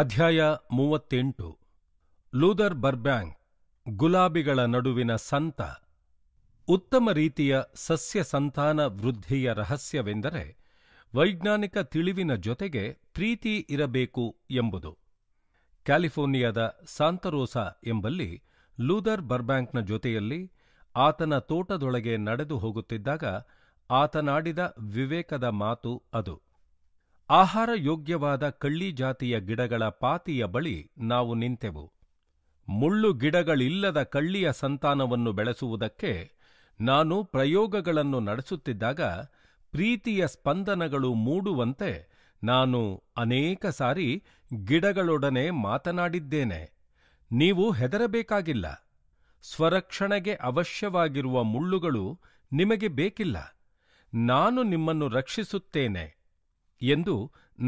ಅಧ್ಯಾಯ ಮೂವತ್ತೆಂಟು ಲೂದರ್ ಬರ್ಬ್ಯಾಂಗ್ ಗುಲಾಬಿಗಳ ನಡುವಿನ ಸಂತ ಉತ್ತಮ ರೀತಿಯ ಸಸ್ಯ ಸಂತಾನ ವೃದ್ಧಿಯ ರಹಸ್ಯವೆಂದರೆ ವೈಜ್ಞಾನಿಕ ತಿಳಿವಿನ ಜೊತೆಗೆ ಪ್ರೀತಿ ಇರಬೇಕು ಎಂಬುದು ಕ್ಯಾಲಿಫೋರ್ನಿಯಾದ ಸಾಂತರೋಸಾ ಎಂಬಲ್ಲಿ ಲೂದರ್ ಬರ್ಬ್ಯಾಂಕ್ನ ಜೊತೆಯಲ್ಲಿ ಆತನ ತೋಟದೊಳಗೆ ನಡೆದು ಹೋಗುತ್ತಿದ್ದಾಗ ಆತನಾಡಿದ ವಿವೇಕದ ಮಾತು ಅದು ಆಹಾರ ಯೋಗ್ಯವಾದ ಕಳ್ಳಿ ಜಾತಿಯ ಗಿಡಗಳ ಪಾತಿಯ ಬಳಿ ನಾವು ನಿಂತೆವು ಮುಳ್ಳು ಗಿಡಗಳಿಲ್ಲದ ಕಳ್ಳಿಯ ಸಂತಾನವನ್ನು ಬೆಳೆಸುವುದಕ್ಕೆ ನಾನು ಪ್ರಯೋಗಗಳನ್ನು ನಡೆಸುತ್ತಿದ್ದಾಗ ಪ್ರೀತಿಯ ಸ್ಪಂದನಗಳು ಮೂಡುವಂತೆ ನಾನು ಅನೇಕ ಸಾರಿ ಗಿಡಗಳೊಡನೆ ಮಾತನಾಡಿದ್ದೇನೆ ನೀವು ಹೆದರಬೇಕಾಗಿಲ್ಲ ಸ್ವರಕ್ಷಣೆಗೆ ಅವಶ್ಯವಾಗಿರುವ ಮುಳ್ಳುಗಳು ನಿಮಗೆ ಬೇಕಿಲ್ಲ ನಾನು ನಿಮ್ಮನ್ನು ರಕ್ಷಿಸುತ್ತೇನೆ ಎಂದು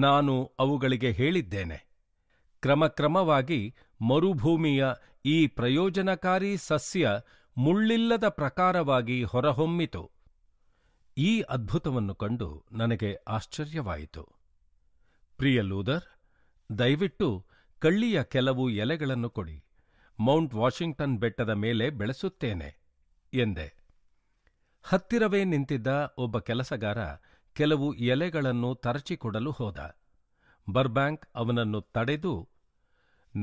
ನಾನು ಅವುಗಳಿಗೆ ಹೇಳಿದ್ದೇನೆ ಕ್ರಮಕ್ರಮವಾಗಿ ಮರುಭೂಮಿಯ ಈ ಪ್ರಯೋಜನಕಾರಿ ಸಸ್ಯ ಮುಳ್ಳಿಲ್ಲದ ಪ್ರಕಾರವಾಗಿ ಹೊರಹೊಮ್ಮಿತು ಈ ಅದ್ಭುತವನ್ನು ಕಂಡು ನನಗೆ ಆಶ್ಚರ್ಯವಾಯಿತು ಪ್ರಿಯ ಲೂದರ್ ದಯವಿಟ್ಟು ಕಳ್ಳಿಯ ಕೆಲವು ಎಲೆಗಳನ್ನು ಕೊಡಿ ಮೌಂಟ್ ವಾಷಿಂಗ್ಟನ್ ಬೆಟ್ಟದ ಮೇಲೆ ಬೆಳೆಸುತ್ತೇನೆ ಎಂದೆ ಹತ್ತಿರವೇ ನಿಂತಿದ್ದ ಒಬ್ಬ ಕೆಲಸಗಾರ ಕೆಲವು ಎಲೆಗಳನ್ನು ತರಚಿಕೊಡಲು ಹೋದ ಬರ್ಬ್ಯಾಂಕ್ ಅವನನ್ನು ತಡೆದು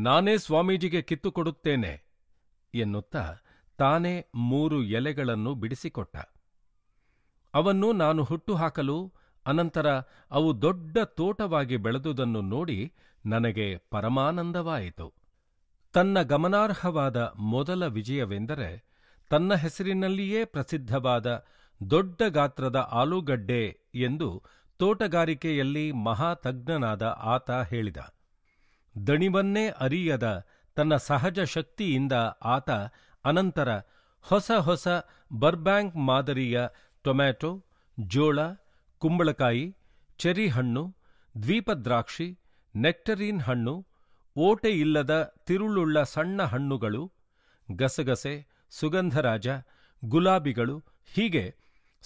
ನಾನೇ ಸ್ವಾಮೀಜಿಗೆ ಕಿತ್ತುಕೊಡುತ್ತೇನೆ ಎನ್ನುತ್ತಾ ತಾನೇ ಮೂರು ಎಲೆಗಳನ್ನು ಬಿಡಿಸಿಕೊಟ್ಟ ಅವನ್ನು ನಾನು ಹುಟ್ಟುಹಾಕಲು ಅನಂತರ ಅವು ದೊಡ್ಡ ತೋಟವಾಗಿ ಬೆಳೆದುದನ್ನು ನೋಡಿ ನನಗೆ ಪರಮಾನಂದವಾಯಿತು ತನ್ನ ಗಮನಾರ್ಹವಾದ ಮೊದಲ ವಿಜಯವೆಂದರೆ ತನ್ನ ಹೆಸರಿನಲ್ಲಿಯೇ ಪ್ರಸಿದ್ಧವಾದ ದೊಡ್ಡ ಗಾತ್ರದ ಆಲೂಗಡ್ಡೆ ಎಂದು ತೋಟಗಾರಿಕೆಯಲ್ಲಿ ಮಹಾ ತಜ್ಞನಾದ ಆತ ಹೇಳಿದ ದಣಿವನ್ನೇ ಅರಿಯದ ತನ್ನ ಸಹಜ ಶಕ್ತಿಯಿಂದ ಆತ ಅನಂತರ ಹೊಸ ಹೊಸ ಬರ್ಬ್ಯಾಂಕ್ ಮಾದರಿಯ ಟೊಮ್ಯಾಟೊ ಜೋಳ ಕುಂಬಳಕಾಯಿ ಚೆರಿ ಹಣ್ಣು ದ್ವೀಪದ್ರಾಕ್ಷಿ ನೆಕ್ಟರೀನ್ ಹಣ್ಣು ಓಟೆ ಇಲ್ಲದ ತಿರುಳುಳ್ಳ ಸಣ್ಣ ಹಣ್ಣುಗಳು ಗಸಗಸೆ ಸುಗಂಧರಾಜ ಗುಲಾಬಿಗಳು ಹೀಗೆ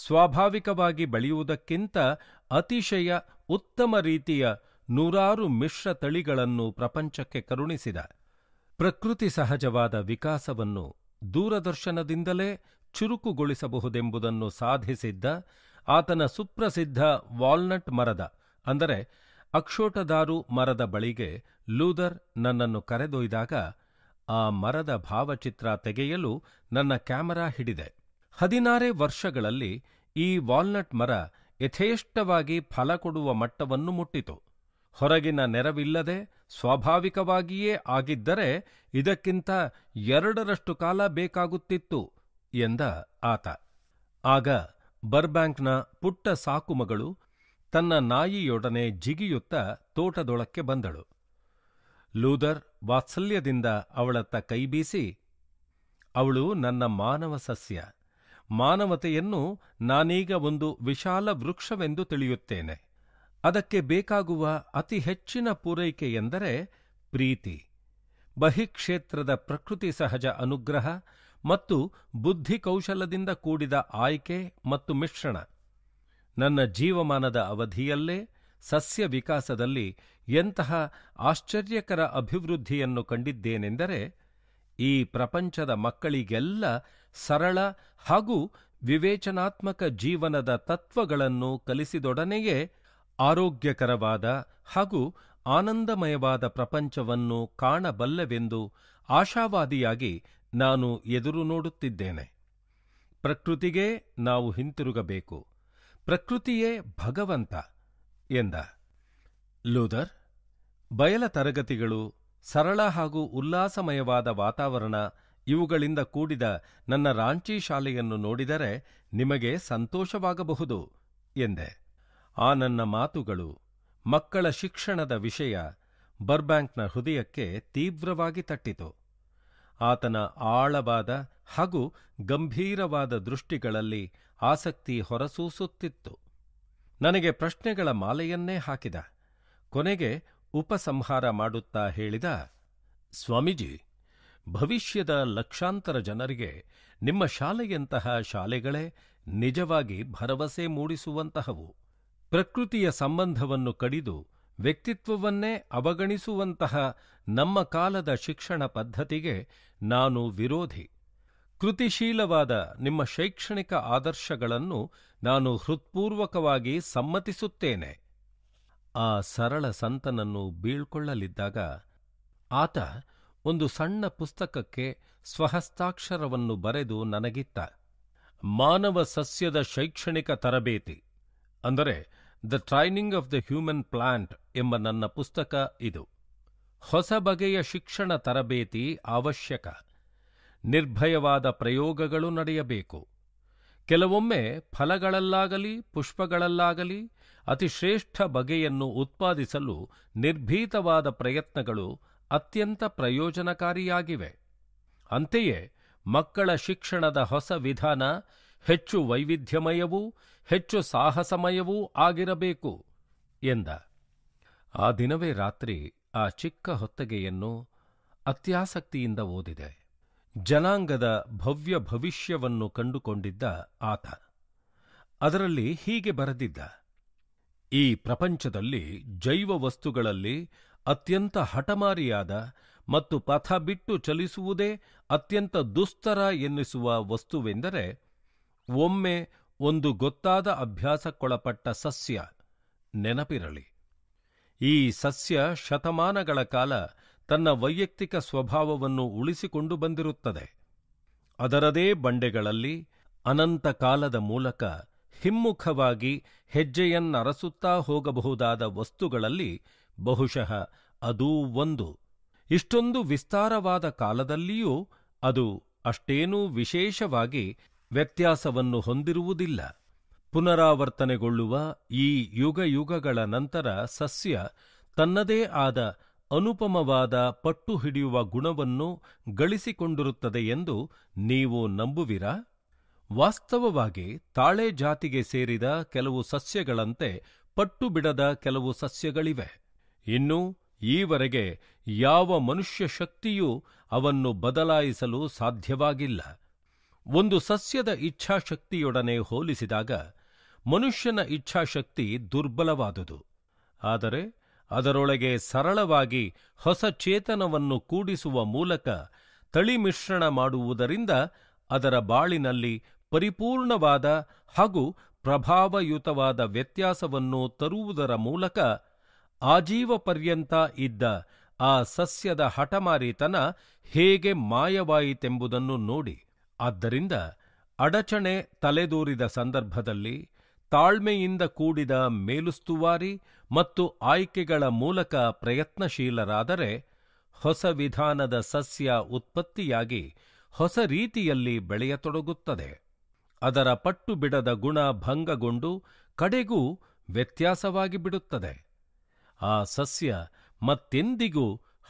ಸ್ವಾಭಾವಿಕವಾಗಿ ಬೆಳೆಯುವುದಕ್ಕಿಂತ ಅತಿಶಯ ಉತ್ತಮ ರೀತಿಯ ನೂರಾರು ಮಿಶ್ರ ತಳಿಗಳನ್ನು ಪ್ರಪಂಚಕ್ಕೆ ಕರುಣಿಸಿದ ಪ್ರಕೃತಿ ಸಹಜವಾದ ವಿಕಾಸವನ್ನು ದೂರದರ್ಶನದಿಂದಲೇ ಚುರುಕುಗೊಳಿಸಬಹುದೆಂಬುದನ್ನು ಸಾಧಿಸಿದ್ದ ಆತನ ಸುಪ್ರಸಿದ್ಧ ವಾಲ್ನಟ್ ಮರದ ಅಂದರೆ ಅಕ್ಷೋಟದಾರು ಮರದ ಬಳಿಗೆ ಲೂದರ್ ನನ್ನನ್ನು ಕರೆದೊಯ್ದಾಗ ಆ ಮರದ ಭಾವಚಿತ್ರ ತೆಗೆಯಲು ನನ್ನ ಕ್ಯಾಮರಾ ಹಿಡಿದೆ ಹದಿನಾರೇ ವರ್ಷಗಳಲ್ಲಿ ಈ ವಾಲ್ನಟ್ ಮರ ಯಥೇಷ್ಟವಾಗಿ ಫಲ ಕೊಡುವ ಮಟ್ಟವನ್ನು ಮುಟ್ಟಿತು ಹೊರಗಿನ ನೆರವಿಲ್ಲದೆ ಸ್ವಾಭಾವಿಕವಾಗಿಯೇ ಆಗಿದ್ದರೆ ಇದಕ್ಕಿಂತ ಎರಡರಷ್ಟು ಕಾಲ ಬೇಕಾಗುತ್ತಿತ್ತು ಎಂದ ಆತ ಆಗ ಬರ್ಬ್ಯಾಂಕ್ನ ಪುಟ್ಟ ಸಾಕುಮಗಳು ತನ್ನ ನಾಯಿಯೊಡನೆ ಜಿಗಿಯುತ್ತಾ ತೋಟದೊಳಕ್ಕೆ ಬಂದಳು ಲೂದರ್ ವಾತ್ಸಲ್ಯದಿಂದ ಅವಳತ್ತ ಕೈಬೀಸಿ ಅವಳು ನನ್ನ ಮಾನವ ಸಸ್ಯ ಮಾನವತೆಯನ್ನು ನಾನೀಗ ಒಂದು ವಿಶಾಲ ವೃಕ್ಷವೆಂದು ತಿಳಿಯುತ್ತೇನೆ ಅದಕ್ಕೆ ಬೇಕಾಗುವ ಅತಿ ಹೆಚ್ಚಿನ ಪೂರೈಕೆ ಎಂದರೆ ಪ್ರೀತಿ ಬಹಿಕ್ಷೇತ್ರದ ಪ್ರಕೃತಿ ಸಹಜ ಅನುಗ್ರಹ ಮತ್ತು ಬುದ್ಧಿ ಕೌಶಲದಿಂದ ಕೂಡಿದ ಆಯ್ಕೆ ಮತ್ತು ಮಿಶ್ರಣ ನನ್ನ ಜೀವಮಾನದ ಅವಧಿಯಲ್ಲೇ ಸಸ್ಯ ವಿಕಾಸದಲ್ಲಿ ಎಂತಹ ಆಶ್ಚರ್ಯಕರ ಅಭಿವೃದ್ಧಿಯನ್ನು ಕಂಡಿದ್ದೇನೆಂದರೆ ಈ ಪ್ರಪಂಚದ ಮಕ್ಕಳಿಗೆಲ್ಲ ಸರಳ ಹಾಗೂ ವಿವೇಚನಾತ್ಮಕ ಜೀವನದ ತತ್ವಗಳನ್ನು ಕಲಿಸಿದೊಡನೆಯೇ ಆರೋಗ್ಯಕರವಾದ ಹಾಗೂ ಆನಂದಮಯವಾದ ಪ್ರಪಂಚವನ್ನು ಕಾಣಬಲ್ಲವೆಂದು ಆಶಾವಾದಿಯಾಗಿ ನಾನು ಎದುರು ನೋಡುತ್ತಿದ್ದೇನೆ ಪ್ರಕೃತಿಗೆ ನಾವು ಹಿಂತಿರುಗಬೇಕು ಪ್ರಕೃತಿಯೇ ಭಗವಂತ ಎಂದ ಲೂದರ್ ಬಯಲ ತರಗತಿಗಳು ಸರಳ ಹಾಗೂ ಉಲ್ಲಾಸಮಯವಾದ ವಾತಾವರಣ ಇವುಗಳಿಂದ ಕೂಡಿದ ನನ್ನ ರಾಂಚಿ ಶಾಲೆಯನ್ನು ನೋಡಿದರೆ ನಿಮಗೆ ಸಂತೋಷವಾಗಬಹುದು ಎಂದೆ ಆ ನನ್ನ ಮಾತುಗಳು ಮಕ್ಕಳ ಶಿಕ್ಷಣದ ವಿಷಯ ಬರ್ಬ್ಯಾಂಕ್ನ ಹೃದಯಕ್ಕೆ ತೀವ್ರವಾಗಿ ತಟ್ಟಿತು ಆತನ ಆಳವಾದ ಹಾಗೂ ಗಂಭೀರವಾದ ದೃಷ್ಟಿಗಳಲ್ಲಿ ಆಸಕ್ತಿ ಹೊರಸೂಸುತ್ತಿತ್ತು ನನಗೆ ಪ್ರಶ್ನೆಗಳ ಮಾಲೆಯನ್ನೇ ಹಾಕಿದ ಕೊನೆಗೆ ಉಪಸಂಹಾರ ಮಾಡುತ್ತಾ ಹೇಳಿದ ಸ್ವಾಮೀಜಿ ಭವಿಷ್ಯದ ಲಕ್ಷಾಂತರ ಜನರಿಗೆ ನಿಮ್ಮ ಶಾಲೆಯಂತಹ ಶಾಲೆಗಳೇ ನಿಜವಾಗಿ ಭರವಸೆ ಮೂಡಿಸುವಂತಹವು ಪ್ರಕೃತಿಯ ಸಂಬಂಧವನ್ನು ಕಡಿದು ವ್ಯಕ್ತಿತ್ವವನ್ನೇ ಅವಗಣಿಸುವಂತಹ ನಮ್ಮ ಕಾಲದ ಶಿಕ್ಷಣ ಪದ್ಧತಿಗೆ ನಾನು ವಿರೋಧಿ ಕೃತಿಶೀಲವಾದ ನಿಮ್ಮ ಶೈಕ್ಷಣಿಕ ಆದರ್ಶಗಳನ್ನು ನಾನು ಹೃತ್ಪೂರ್ವಕವಾಗಿ ಸಮ್ಮತಿಸುತ್ತೇನೆ ಆ ಸರಳ ಸಂತನನ್ನು ಬೀಳ್ಕೊಳ್ಳಲಿದ್ದಾಗ ಆತ ಒಂದು ಸಣ್ಣ ಪುಸ್ತಕಕ್ಕೆ ಸ್ವಹಸ್ತಾಕ್ಷರವನ್ನು ಬರೆದು ನನಗಿತ್ತ ಮಾನವ ಸಸ್ಯದ ಶೈಕ್ಷಣಿಕ ತರಬೇತಿ ಅಂದರೆ the training of the human plant ಎಂಬ ನನ್ನ ಪುಸ್ತಕ ಇದು ಹೊಸ ಬಗೆಯ ಶಿಕ್ಷಣ ತರಬೇತಿ ಅವಶ್ಯಕ ನಿರ್ಭಯವಾದ ಪ್ರಯೋಗಗಳು ನಡೆಯಬೇಕು ಕೆಲವೊಮ್ಮೆ ಫಲಗಳಲ್ಲಾಗಲಿ ಪುಷ್ಪಗಳಲ್ಲಾಗಲಿ ಅತಿಶ್ರೇಷ್ಠ ಬಗೆಯನ್ನು ಉತ್ಪಾದಿಸಲು ನಿರ್ಭೀತವಾದ ಪ್ರಯತ್ನಗಳು ಅತ್ಯಂತ ಪ್ರಯೋಜನಕಾರಿಯಾಗಿವೆ ಅಂತೆಯೇ ಮಕ್ಕಳ ಶಿಕ್ಷಣದ ಹೊಸ ವಿಧಾನ ಹೆಚ್ಚು ವೈವಿಧ್ಯಮಯವೂ ಹೆಚ್ಚು ಸಾಹಸಮಯವೂ ಆಗಿರಬೇಕು ಎಂದ ಆ ದಿನವೇ ರಾತ್ರಿ ಆ ಚಿಕ್ಕ ಹೊತ್ತಗೆಯನ್ನು ಅತ್ಯಾಸಕ್ತಿಯಿಂದ ಓದಿದೆ ಜನಾಂಗದ ಭವ್ಯ ಭವಿಷ್ಯವನ್ನು ಕಂಡುಕೊಂಡಿದ್ದ ಆತ ಅದರಲ್ಲಿ ಹೀಗೆ ಬರೆದಿದ್ದ ಈ ಪ್ರಪಂಚದಲ್ಲಿ ಜೈವ ವಸ್ತುಗಳಲ್ಲಿ ಅತ್ಯಂತ ಹಠಮಾರಿಯಾದ ಮತ್ತು ಪಥ ಬಿಟ್ಟು ಚಲಿಸುವುದೇ ಅತ್ಯಂತ ದುಸ್ತರ ಎನ್ನಿಸುವ ವಸ್ತುವೆಂದರೆ ಒಮ್ಮೆ ಒಂದು ಗೊತ್ತಾದ ಅಭ್ಯಾಸಕ್ಕೊಳಪಟ್ಟ ಸಸ್ಯ ನೆನಪಿರಲಿ ಈ ಸಸ್ಯ ಶತಮಾನಗಳ ಕಾಲ ತನ್ನ ವೈಯಕ್ತಿಕ ಸ್ವಭಾವವನ್ನು ಉಳಿಸಿಕೊಂಡು ಬಂದಿರುತ್ತದೆ ಅದರದೇ ಬಂಡೆಗಳಲ್ಲಿ ಅನಂತ ಕಾಲದ ಮೂಲಕ ಹಿಮ್ಮುಖವಾಗಿ ಹೆಜ್ಜೆಯನ್ನರಸುತ್ತಾ ಹೋಗಬಹುದಾದ ವಸ್ತುಗಳಲ್ಲಿ ಬಹುಶಃ ಅದೂ ಒಂದು ಇಷ್ಟೊಂದು ವಿಸ್ತಾರವಾದ ಕಾಲದಲ್ಲಿಯೂ ಅದು ಅಷ್ಟೇನೂ ವಿಶೇಷವಾಗಿ ವ್ಯತ್ಯಾಸವನ್ನು ಹೊಂದಿರುವುದಿಲ್ಲ ಪುನರಾವರ್ತನೆಗೊಳ್ಳುವ ಈ ಯುಗ ಯುಗಗಳ ನಂತರ ಸಸ್ಯ ತನ್ನದೇ ಆದ ಅನುಪಮವಾದ ಪಟ್ಟು ಹಿಡಿಯುವ ಗುಣವನ್ನು ಗಳಿಸಿಕೊಂಡಿರುತ್ತದೆ ಎಂದು ನೀವು ನಂಬುವಿರಾ ವಾಸ್ತವವಾಗಿ ತಾಳೆ ಜಾತಿಗೆ ಸೇರಿದ ಕೆಲವು ಸಸ್ಯಗಳಂತೆ ಪಟ್ಟು ಬಿಡದ ಕೆಲವು ಸಸ್ಯಗಳಿವೆ ಇನ್ನು ಈವರೆಗೆ ಯಾವ ಮನುಷ್ಯ ಶಕ್ತಿಯೂ ಅವನ್ನು ಬದಲಾಯಿಸಲು ಸಾಧ್ಯವಾಗಿಲ್ಲ ಒಂದು ಸಸ್ಯದ ಇಚ್ಛಾಶಕ್ತಿಯೊಡನೆ ಹೋಲಿಸಿದಾಗ ಮನುಷ್ಯನ ಇಚ್ಛಾಶಕ್ತಿ ದುರ್ಬಲವಾದುದು ಆದರೆ ಅದರೊಳಗೆ ಸರಳವಾಗಿ ಹೊಸ ಚೇತನವನ್ನು ಕೂಡಿಸುವ ಮೂಲಕ ತಳಿಮಿಶ್ರಣ ಮಾಡುವುದರಿಂದ ಅದರ ಬಾಳಿನಲ್ಲಿ ಪರಿಪೂರ್ಣವಾದ ಹಾಗೂ ಪ್ರಭಾವಯುತವಾದ ವ್ಯತ್ಯಾಸವನ್ನು ತರುವುದರ ಮೂಲಕ ಪರ್ಯಂತ ಇದ್ದ ಆ ಸಸ್ಯದ ಹಠಮಾರಿತನ ಹೇಗೆ ಮಾಯವಾಯಿತೆಂಬುದನ್ನು ನೋಡಿ ಆದ್ದರಿಂದ ಅಡಚಣೆ ತಲೆದೋರಿದ ಸಂದರ್ಭದಲ್ಲಿ ತಾಳ್ಮೆಯಿಂದ ಕೂಡಿದ ಮೇಲುಸ್ತುವಾರಿ ಮತ್ತು ಆಯ್ಕೆಗಳ ಮೂಲಕ ಪ್ರಯತ್ನಶೀಲರಾದರೆ ಹೊಸ ವಿಧಾನದ ಸಸ್ಯ ಉತ್ಪತ್ತಿಯಾಗಿ ಹೊಸ ರೀತಿಯಲ್ಲಿ ಬೆಳೆಯತೊಡಗುತ್ತದೆ ಅದರ ಪಟ್ಟು ಬಿಡದ ಗುಣ ಭಂಗಗೊಂಡು ಕಡೆಗೂ ವ್ಯತ್ಯಾಸವಾಗಿ ಬಿಡುತ್ತದೆ ಆ ಸಸ್ಯ ಮತ್ತೆಂದಿಗೂ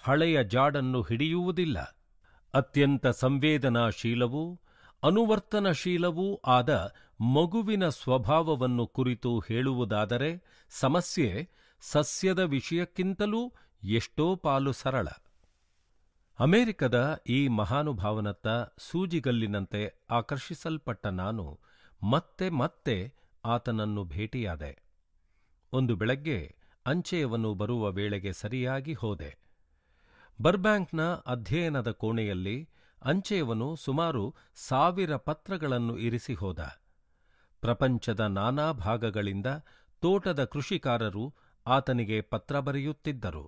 ಹಳೆಯ ಜಾಡನ್ನು ಹಿಡಿಯುವುದಿಲ್ಲ ಅತ್ಯಂತ ಸಂವೇದನಾಶೀಲವೂ ಅನುವರ್ತನಶೀಲವೂ ಆದ ಮಗುವಿನ ಸ್ವಭಾವವನ್ನು ಕುರಿತು ಹೇಳುವುದಾದರೆ ಸಮಸ್ಯೆ ಸಸ್ಯದ ವಿಷಯಕ್ಕಿಂತಲೂ ಎಷ್ಟೋ ಪಾಲು ಸರಳ ಅಮೆರಿಕದ ಈ ಮಹಾನುಭಾವನತ್ತ ಸೂಜಿಗಲ್ಲಿನಂತೆ ಆಕರ್ಷಿಸಲ್ಪಟ್ಟ ನಾನು ಮತ್ತೆ ಮತ್ತೆ ಆತನನ್ನು ಭೇಟಿಯಾದೆ ಒಂದು ಬೆಳಗ್ಗೆ ಅಂಚೆಯವನು ಬರುವ ವೇಳೆಗೆ ಸರಿಯಾಗಿ ಹೋದೆ ಬರ್ಬ್ಯಾಂಕ್ನ ಅಧ್ಯಯನದ ಕೋಣೆಯಲ್ಲಿ ಅಂಚೆಯವನು ಸುಮಾರು ಸಾವಿರ ಪತ್ರಗಳನ್ನು ಇರಿಸಿ ಹೋದ ಪ್ರಪಂಚದ ನಾನಾ ಭಾಗಗಳಿಂದ ತೋಟದ ಕೃಷಿಕಾರರು ಆತನಿಗೆ ಪತ್ರ ಬರೆಯುತ್ತಿದ್ದರು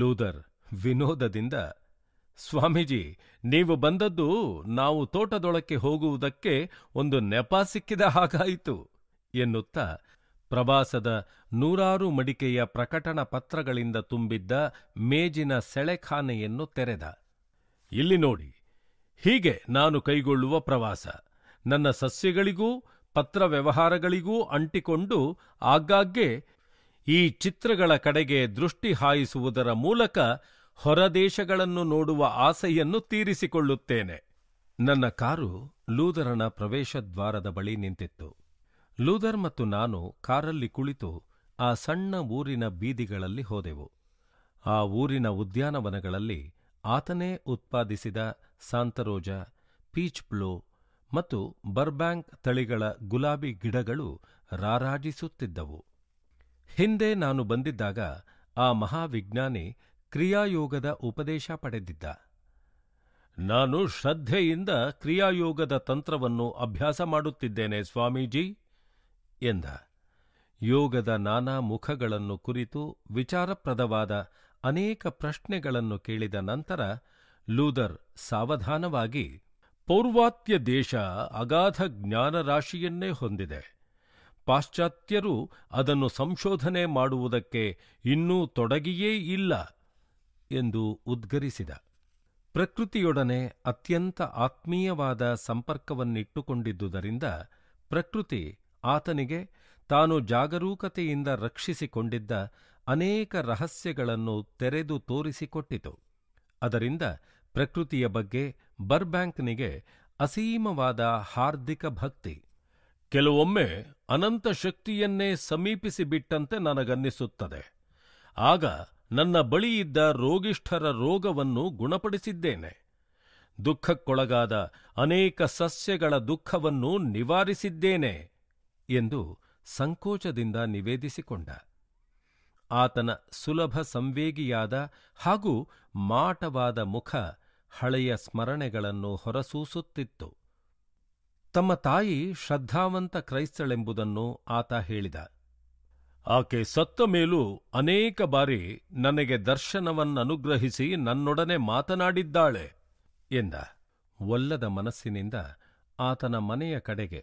ಲೂದರ್ ವಿನೋದದಿಂದ ಸ್ವಾಮೀಜಿ ನೀವು ಬಂದದ್ದು ನಾವು ತೋಟದೊಳಕ್ಕೆ ಹೋಗುವುದಕ್ಕೆ ಒಂದು ನೆಪ ಸಿಕ್ಕಿದ ಹಾಗಾಯಿತು ಎನ್ನುತ್ತಾ ಪ್ರವಾಸದ ನೂರಾರು ಮಡಿಕೆಯ ಪ್ರಕಟಣ ಪತ್ರಗಳಿಂದ ತುಂಬಿದ್ದ ಮೇಜಿನ ಸೆಳೆಖಾನೆಯನ್ನು ತೆರೆದ ಇಲ್ಲಿ ನೋಡಿ ಹೀಗೆ ನಾನು ಕೈಗೊಳ್ಳುವ ಪ್ರವಾಸ ನನ್ನ ಸಸ್ಯಗಳಿಗೂ ಪತ್ರ ವ್ಯವಹಾರಗಳಿಗೂ ಅಂಟಿಕೊಂಡು ಆಗಾಗ್ಗೆ ಈ ಚಿತ್ರಗಳ ಕಡೆಗೆ ದೃಷ್ಟಿ ಹಾಯಿಸುವುದರ ಮೂಲಕ ಹೊರದೇಶಗಳನ್ನು ನೋಡುವ ಆಸೆಯನ್ನು ತೀರಿಸಿಕೊಳ್ಳುತ್ತೇನೆ ನನ್ನ ಕಾರು ಲೂದರನ ಪ್ರವೇಶದ್ವಾರದ ಬಳಿ ನಿಂತಿತ್ತು ಲೂದರ್ ಮತ್ತು ನಾನು ಕಾರಲ್ಲಿ ಕುಳಿತು ಆ ಸಣ್ಣ ಊರಿನ ಬೀದಿಗಳಲ್ಲಿ ಹೋದೆವು ಆ ಊರಿನ ಉದ್ಯಾನವನಗಳಲ್ಲಿ ಆತನೇ ಉತ್ಪಾದಿಸಿದ ಸಾಂತರೋಜ ಪೀಚ್ ಬ್ಲೋ ಮತ್ತು ಬರ್ಬ್ಯಾಂಕ್ ತಳಿಗಳ ಗುಲಾಬಿ ಗಿಡಗಳು ರಾರಾಜಿಸುತ್ತಿದ್ದವು ಹಿಂದೆ ನಾನು ಬಂದಿದ್ದಾಗ ಆ ಮಹಾವಿಜ್ಞಾನಿ ಕ್ರಿಯಾಯೋಗದ ಉಪದೇಶ ಪಡೆದಿದ್ದ ನಾನು ಶ್ರದ್ಧೆಯಿಂದ ಕ್ರಿಯಾಯೋಗದ ತಂತ್ರವನ್ನು ಅಭ್ಯಾಸ ಮಾಡುತ್ತಿದ್ದೇನೆ ಸ್ವಾಮೀಜಿ ಎಂದ ಯೋಗದ ನಾನಾ ಮುಖಗಳನ್ನು ಕುರಿತು ವಿಚಾರಪ್ರದವಾದ ಅನೇಕ ಪ್ರಶ್ನೆಗಳನ್ನು ಕೇಳಿದ ನಂತರ ಲೂದರ್ ಸಾವಧಾನವಾಗಿ ಪೌರ್ವಾತ್ಯ ದೇಶ ಅಗಾಧ ಜ್ಞಾನರಾಶಿಯನ್ನೇ ಹೊಂದಿದೆ ಪಾಶ್ಚಾತ್ಯರು ಅದನ್ನು ಸಂಶೋಧನೆ ಮಾಡುವುದಕ್ಕೆ ಇನ್ನೂ ತೊಡಗಿಯೇ ಇಲ್ಲ ಎಂದು ಉದ್ಗರಿಸಿದ ಪ್ರಕೃತಿಯೊಡನೆ ಅತ್ಯಂತ ಆತ್ಮೀಯವಾದ ಸಂಪರ್ಕವನ್ನಿಟ್ಟುಕೊಂಡಿದ್ದುದರಿಂದ ಪ್ರಕೃತಿ ಆತನಿಗೆ ತಾನು ಜಾಗರೂಕತೆಯಿಂದ ರಕ್ಷಿಸಿಕೊಂಡಿದ್ದ ಅನೇಕ ರಹಸ್ಯಗಳನ್ನು ತೆರೆದು ತೋರಿಸಿಕೊಟ್ಟಿತು ಅದರಿಂದ ಪ್ರಕೃತಿಯ ಬಗ್ಗೆ ಬರ್ಬ್ಯಾಂಕ್ನಿಗೆ ಅಸೀಮವಾದ ಹಾರ್ದಿಕ ಭಕ್ತಿ ಕೆಲವೊಮ್ಮೆ ಅನಂತ ಶಕ್ತಿಯನ್ನೇ ಸಮೀಪಿಸಿಬಿಟ್ಟಂತೆ ನನಗನ್ನಿಸುತ್ತದೆ ಆಗ ನನ್ನ ಬಳಿಯಿದ್ದ ರೋಗಿಷ್ಠರ ರೋಗವನ್ನು ಗುಣಪಡಿಸಿದ್ದೇನೆ ದುಃಖಕ್ಕೊಳಗಾದ ಅನೇಕ ಸಸ್ಯಗಳ ದುಃಖವನ್ನು ನಿವಾರಿಸಿದ್ದೇನೆ ಎಂದು ಸಂಕೋಚದಿಂದ ನಿವೇದಿಸಿಕೊಂಡ ಆತನ ಸುಲಭ ಸಂವೇಗಿಯಾದ ಹಾಗೂ ಮಾಟವಾದ ಮುಖ ಹಳೆಯ ಸ್ಮರಣೆಗಳನ್ನು ಹೊರಸೂಸುತ್ತಿತ್ತು ತಮ್ಮ ತಾಯಿ ಶ್ರದ್ಧಾವಂತ ಕ್ರೈಸ್ತಳೆಂಬುದನ್ನು ಆತ ಹೇಳಿದ ಆಕೆ ಸತ್ತ ಮೇಲೂ ಅನೇಕ ಬಾರಿ ನನಗೆ ದರ್ಶನವನ್ನನುಗ್ರಹಿಸಿ ನನ್ನೊಡನೆ ಮಾತನಾಡಿದ್ದಾಳೆ ಎಂದ ಒಲ್ಲದ ಮನಸ್ಸಿನಿಂದ ಆತನ ಮನೆಯ ಕಡೆಗೆ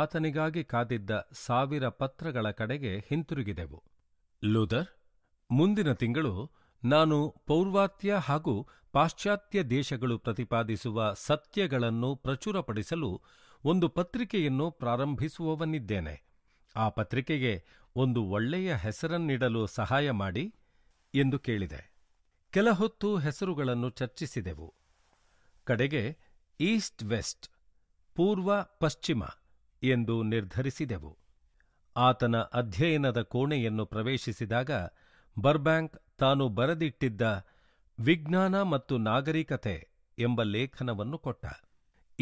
ಆತನಿಗಾಗಿ ಕಾದಿದ್ದ ಸಾವಿರ ಪತ್ರಗಳ ಕಡೆಗೆ ಹಿಂತಿರುಗಿದೆವು ಲೂದರ್ ಮುಂದಿನ ತಿಂಗಳು ನಾನು ಪೌರ್ವಾತ್ಯ ಹಾಗೂ ಪಾಶ್ಚಾತ್ಯ ದೇಶಗಳು ಪ್ರತಿಪಾದಿಸುವ ಸತ್ಯಗಳನ್ನು ಪ್ರಚುರಪಡಿಸಲು ಒಂದು ಪತ್ರಿಕೆಯನ್ನು ಪ್ರಾರಂಭಿಸುವವನಿದ್ದೇನೆ ಆ ಪತ್ರಿಕೆಗೆ ಒಂದು ಒಳ್ಳೆಯ ಹೆಸರನ್ನಿಡಲು ಸಹಾಯ ಮಾಡಿ ಎಂದು ಕೇಳಿದೆ ಕೆಲಹೊತ್ತು ಹೆಸರುಗಳನ್ನು ಚರ್ಚಿಸಿದೆವು ಕಡೆಗೆ ಈಸ್ಟ್ ವೆಸ್ಟ್ ಪೂರ್ವ ಪಶ್ಚಿಮ ಎಂದು ನಿರ್ಧರಿಸಿದೆವು ಆತನ ಅಧ್ಯಯನದ ಕೋಣೆಯನ್ನು ಪ್ರವೇಶಿಸಿದಾಗ ಬರ್ಬ್ಯಾಂಕ್ ತಾನು ಬರೆದಿಟ್ಟಿದ್ದ ವಿಜ್ಞಾನ ಮತ್ತು ನಾಗರಿಕತೆ ಎಂಬ ಲೇಖನವನ್ನು ಕೊಟ್ಟ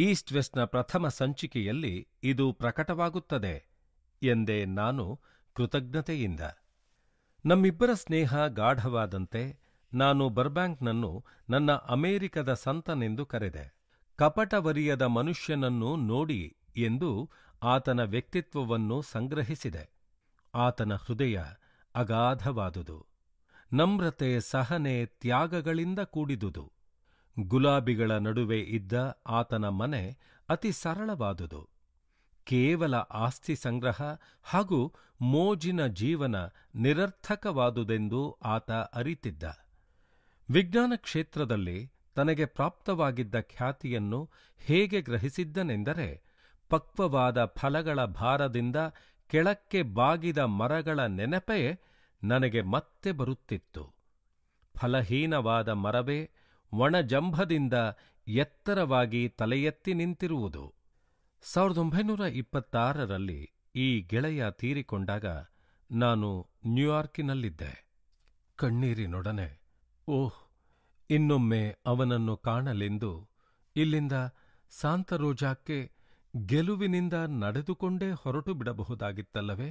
ಈಸ್ಟ್ ವೆಸ್ಟ್ನ ಪ್ರಥಮ ಸಂಚಿಕೆಯಲ್ಲಿ ಇದು ಪ್ರಕಟವಾಗುತ್ತದೆ ಎಂದೇ ನಾನು ಕೃತಜ್ಞತೆಯಿಂದ ನಮ್ಮಿಬ್ಬರ ಸ್ನೇಹ ಗಾಢವಾದಂತೆ ನಾನು ಬರ್ಬ್ಯಾಂಕ್ನನ್ನು ನನ್ನ ಅಮೆರಿಕದ ಸಂತನೆಂದು ಕರೆದೆ ಕಪಟವರಿಯದ ಮನುಷ್ಯನನ್ನು ನೋಡಿ ಎಂದು ಆತನ ವ್ಯಕ್ತಿತ್ವವನ್ನು ಸಂಗ್ರಹಿಸಿದೆ ಆತನ ಹೃದಯ ಅಗಾಧವಾದುದು ನಮ್ರತೆ ಸಹನೆ ತ್ಯಾಗಗಳಿಂದ ಕೂಡಿದುದು ಗುಲಾಬಿಗಳ ನಡುವೆ ಇದ್ದ ಆತನ ಮನೆ ಅತಿ ಸರಳವಾದುದು ಕೇವಲ ಆಸ್ತಿ ಸಂಗ್ರಹ ಹಾಗೂ ಮೋಜಿನ ಜೀವನ ನಿರರ್ಥಕವಾದುದೆಂದು ಆತ ಅರಿತಿದ್ದ ವಿಜ್ಞಾನ ಕ್ಷೇತ್ರದಲ್ಲಿ ತನಗೆ ಪ್ರಾಪ್ತವಾಗಿದ್ದ ಖ್ಯಾತಿಯನ್ನು ಹೇಗೆ ಗ್ರಹಿಸಿದ್ದನೆಂದರೆ ಪಕ್ವವಾದ ಫಲಗಳ ಭಾರದಿಂದ ಕೆಳಕ್ಕೆ ಬಾಗಿದ ಮರಗಳ ನೆನಪೇ ನನಗೆ ಮತ್ತೆ ಬರುತ್ತಿತ್ತು ಫಲಹೀನವಾದ ಮರವೇ ಒಣಜಂಭದಿಂದ ಎತ್ತರವಾಗಿ ತಲೆಯೆತ್ತಿ ನಿಂತಿರುವುದು ಸಾವಿರದ ಒಂಬೈನೂರ ಇಪ್ಪತ್ತಾರರಲ್ಲಿ ಈ ಗೆಳೆಯ ತೀರಿಕೊಂಡಾಗ ನಾನು ನ್ಯೂಯಾರ್ಕಿನಲ್ಲಿದ್ದೆ ಕಣ್ಣೀರಿನೊಡನೆ ಓಹ್ ಇನ್ನೊಮ್ಮೆ ಅವನನ್ನು ಕಾಣಲೆಂದು ಇಲ್ಲಿಂದ ಸಾಂತರೋಜಾಕ್ಕೆ ಗೆಲುವಿನಿಂದ ನಡೆದುಕೊಂಡೇ ಹೊರಟು ಬಿಡಬಹುದಾಗಿತ್ತಲ್ಲವೇ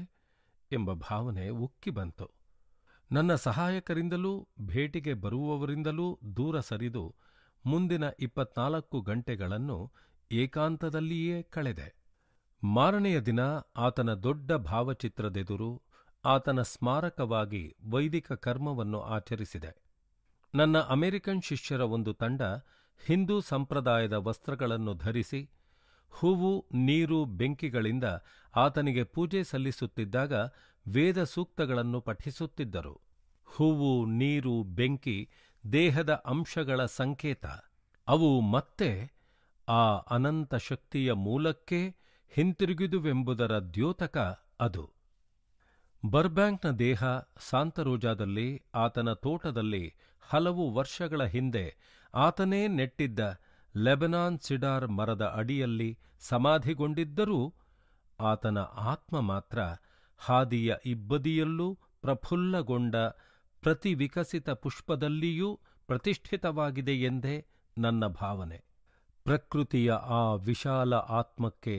ಎಂಬ ಭಾವನೆ ಉಕ್ಕಿ ಬಂತು ನನ್ನ ಸಹಾಯಕರಿಂದಲೂ ಭೇಟಿಗೆ ಬರುವವರಿಂದಲೂ ದೂರ ಸರಿದು ಮುಂದಿನ ಇಪ್ಪತ್ನಾಲ್ಕು ಗಂಟೆಗಳನ್ನು ಏಕಾಂತದಲ್ಲಿಯೇ ಕಳೆದೆ ಮಾರನೆಯ ದಿನ ಆತನ ದೊಡ್ಡ ಭಾವಚಿತ್ರದೆದುರು ಆತನ ಸ್ಮಾರಕವಾಗಿ ವೈದಿಕ ಕರ್ಮವನ್ನು ಆಚರಿಸಿದೆ ನನ್ನ ಅಮೆರಿಕನ್ ಶಿಷ್ಯರ ಒಂದು ತಂಡ ಹಿಂದೂ ಸಂಪ್ರದಾಯದ ವಸ್ತ್ರಗಳನ್ನು ಧರಿಸಿ ಹೂವು ನೀರು ಬೆಂಕಿಗಳಿಂದ ಆತನಿಗೆ ಪೂಜೆ ಸಲ್ಲಿಸುತ್ತಿದ್ದಾಗ ವೇದ ಸೂಕ್ತಗಳನ್ನು ಪಠಿಸುತ್ತಿದ್ದರು ಹೂವು ನೀರು ಬೆಂಕಿ ದೇಹದ ಅಂಶಗಳ ಸಂಕೇತ ಅವು ಮತ್ತೆ ಆ ಅನಂತ ಶಕ್ತಿಯ ಮೂಲಕ್ಕೆ ಹಿಂತಿರುಗಿದುವೆಂಬುದರ ದ್ಯೋತಕ ಅದು ಬರ್ಬ್ಯಾಂಕ್ನ ದೇಹ ಸಾಂತರೋಜಾದಲ್ಲಿ ಆತನ ತೋಟದಲ್ಲಿ ಹಲವು ವರ್ಷಗಳ ಹಿಂದೆ ಆತನೇ ನೆಟ್ಟಿದ್ದ ಲೆಬನಾನ್ ಸಿಡಾರ್ ಮರದ ಅಡಿಯಲ್ಲಿ ಸಮಾಧಿಗೊಂಡಿದ್ದರೂ ಆತನ ಆತ್ಮ ಮಾತ್ರ ಹಾದಿಯ ಇಬ್ಬದಿಯಲ್ಲೂ ಪ್ರಫುಲ್ಲಗೊಂಡ ಪ್ರತಿವಿಕಸಿತ ಪುಷ್ಪದಲ್ಲಿಯೂ ಪ್ರತಿಷ್ಠಿತವಾಗಿದೆ ನನ್ನ ಭಾವನೆ ಪ್ರಕೃತಿಯ ಆ ವಿಶಾಲ ಆತ್ಮಕ್ಕೆ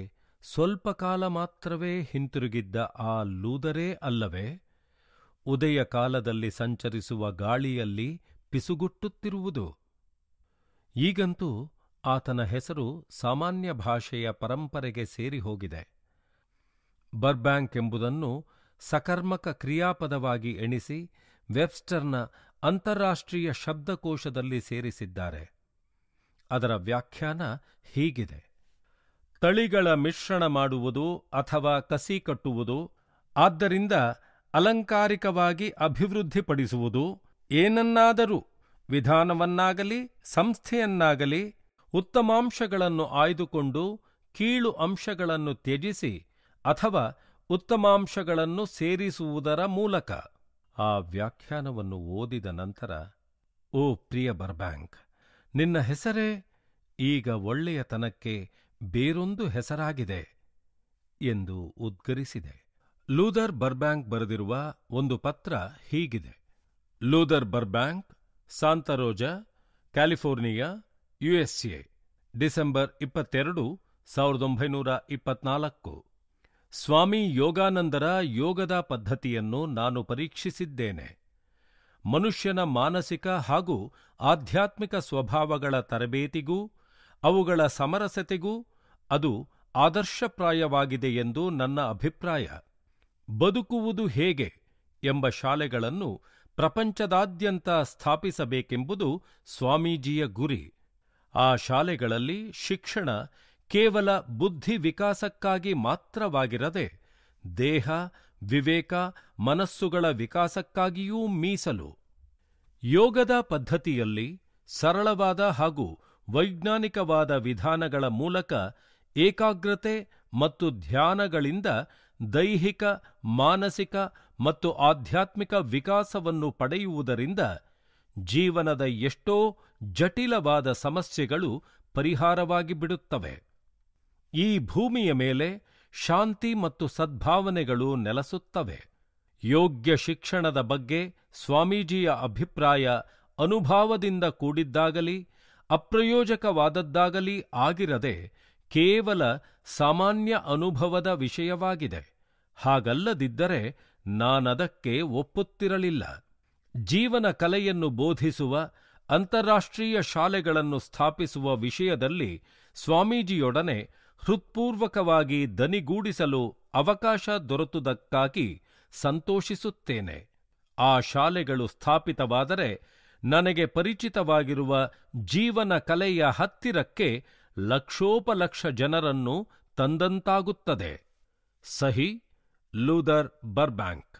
ಸ್ವಲ್ಪ ಕಾಲ ಮಾತ್ರವೇ ಹಿಂತಿರುಗಿದ್ದ ಆ ಲೂದರೇ ಅಲ್ಲವೇ ಉದಯ ಕಾಲದಲ್ಲಿ ಸಂಚರಿಸುವ ಗಾಳಿಯಲ್ಲಿ ಪಿಸುಗುಟ್ಟುತ್ತಿರುವುದು ಈಗಂತೂ ಆತನ ಹೆಸರು ಸಾಮಾನ್ಯ ಭಾಷೆಯ ಪರಂಪರೆಗೆ ಸೇರಿಹೋಗಿದೆ ಬರ್ಬ್ಯಾಂಕ್ ಎಂಬುದನ್ನು ಸಕರ್ಮಕ ಕ್ರಿಯಾಪದವಾಗಿ ಎಣಿಸಿ ವೆಬ್ಸ್ಟರ್ನ ಅಂತಾರಾಷ್ಟ್ರೀಯ ಶಬ್ದಕೋಶದಲ್ಲಿ ಸೇರಿಸಿದ್ದಾರೆ ಅದರ ವ್ಯಾಖ್ಯಾನ ಹೀಗಿದೆ ತಳಿಗಳ ಮಿಶ್ರಣ ಮಾಡುವುದು ಅಥವಾ ಕಸಿ ಕಟ್ಟುವುದು ಆದ್ದರಿಂದ ಅಲಂಕಾರಿಕವಾಗಿ ಅಭಿವೃದ್ಧಿಪಡಿಸುವುದು ಏನನ್ನಾದರೂ ವಿಧಾನವನ್ನಾಗಲಿ ಸಂಸ್ಥೆಯನ್ನಾಗಲಿ ಉತ್ತಮಾಂಶಗಳನ್ನು ಆಯ್ದುಕೊಂಡು ಕೀಳು ಅಂಶಗಳನ್ನು ತ್ಯಜಿಸಿ ಅಥವಾ ಉತ್ತಮಾಂಶಗಳನ್ನು ಸೇರಿಸುವುದರ ಮೂಲಕ ಆ ವ್ಯಾಖ್ಯಾನವನ್ನು ಓದಿದ ನಂತರ ಓ ಪ್ರಿಯ ಬರ್ಬ್ಯಾಂಕ್ ನಿನ್ನ ಹೆಸರೇ ಈಗ ಒಳ್ಳೆಯತನಕ್ಕೆ ಬೇರೊಂದು ಹೆಸರಾಗಿದೆ ಎಂದು ಉದ್ಗರಿಸಿದೆ ಲೂದರ್ ಬರ್ಬ್ಯಾಂಕ್ ಬರೆದಿರುವ ಒಂದು ಪತ್ರ ಹೀಗಿದೆ Luther Burbank Santa Rosa California USA December ಇಪ್ಪತ್ತೆರಡು ಸಾವಿರದ ಒಂಬೈನೂರ ಇಪ್ಪತ್ನಾಲ್ಕು ಸ್ವಾಮಿ ಯೋಗಾನಂದರ ಯೋಗದ ಪದ್ಧತಿಯನ್ನು ನಾನು ಪರೀಕ್ಷಿಸಿದ್ದೇನೆ ಮನುಷ್ಯನ ಮಾನಸಿಕ ಹಾಗೂ ಆಧ್ಯಾತ್ಮಿಕ ಸ್ವಭಾವಗಳ ತರಬೇತಿಗೂ ಅವುಗಳ ಸಮರಸತೆಗೂ ಅದು ಆದರ್ಶಪ್ರಾಯವಾಗಿದೆ ಎಂದು ನನ್ನ ಅಭಿಪ್ರಾಯ ಬದುಕುವುದು ಹೇಗೆ ಎಂಬ ಶಾಲೆಗಳನ್ನು ಪ್ರಪಂಚದಾದ್ಯಂತ ಸ್ಥಾಪಿಸಬೇಕೆಂಬುದು ಸ್ವಾಮೀಜಿಯ ಗುರಿ ಆ ಶಾಲೆಗಳಲ್ಲಿ ಶಿಕ್ಷಣ ಕೇವಲ ಬುದ್ಧಿ ವಿಕಾಸಕ್ಕಾಗಿ ಮಾತ್ರವಾಗಿರದೆ ದೇಹ ವಿವೇಕ ಮನಸ್ಸುಗಳ ವಿಕಾಸಕ್ಕಾಗಿಯೂ ಮೀಸಲು ಯೋಗದ ಪದ್ಧತಿಯಲ್ಲಿ ಸರಳವಾದ ಹಾಗೂ ವೈಜ್ಞಾನಿಕವಾದ ವಿಧಾನಗಳ ಮೂಲಕ ಏಕಾಗ್ರತೆ ಮತ್ತು ಧ್ಯಾನಗಳಿಂದ ದೈಹಿಕ ಮಾನಸಿಕ ಮತ್ತು ಆಧ್ಯಾತ್ಮಿಕ ವಿಕಾಸವನ್ನು ಪಡೆಯುವುದರಿಂದ ಜೀವನದ ಎಷ್ಟೋ ಜಟಿಲವಾದ ಸಮಸ್ಯೆಗಳು ಪರಿಹಾರವಾಗಿ ಬಿಡುತ್ತವೆ ಈ ಭೂಮಿಯ ಮೇಲೆ ಶಾಂತಿ ಮತ್ತು ಸದ್ಭಾವನೆಗಳು ನೆಲಸುತ್ತವೆ ಯೋಗ್ಯ ಶಿಕ್ಷಣದ ಬಗ್ಗೆ ಸ್ವಾಮೀಜಿಯ ಅಭಿಪ್ರಾಯ ಅನುಭಾವದಿಂದ ಕೂಡಿದ್ದಾಗಲಿ ಅಪ್ರಯೋಜಕವಾದದ್ದಾಗಲಿ ಆಗಿರದೆ ಕೇವಲ ಸಾಮಾನ್ಯ ಅನುಭವದ ವಿಷಯವಾಗಿದೆ ಹಾಗಲ್ಲದಿದ್ದರೆ ನಾನದಕ್ಕೆ ಒಪ್ಪುತ್ತಿರಲಿಲ್ಲ ಜೀವನ ಕಲೆಯನ್ನು ಬೋಧಿಸುವ ಅಂತಾರಾಷ್ಟ್ರೀಯ ಶಾಲೆಗಳನ್ನು ಸ್ಥಾಪಿಸುವ ವಿಷಯದಲ್ಲಿ ಸ್ವಾಮೀಜಿಯೊಡನೆ ಹೃತ್ಪೂರ್ವಕವಾಗಿ ದನಿಗೂಡಿಸಲು ಅವಕಾಶ ದೊರೆತುದಕ್ಕಾಗಿ ಸಂತೋಷಿಸುತ್ತೇನೆ ಆ ಶಾಲೆಗಳು ಸ್ಥಾಪಿತವಾದರೆ ನನಗೆ ಪರಿಚಿತವಾಗಿರುವ ಜೀವನ ಕಲೆಯ ಹತ್ತಿರಕ್ಕೆ ಲಕ್ಷೋಪಲಕ್ಷ ಜನರನ್ನು ತಂದಂತಾಗುತ್ತದೆ ಸಹಿ ಲೂದರ್ ಬರ್ಬ್ಯಾಂಕ್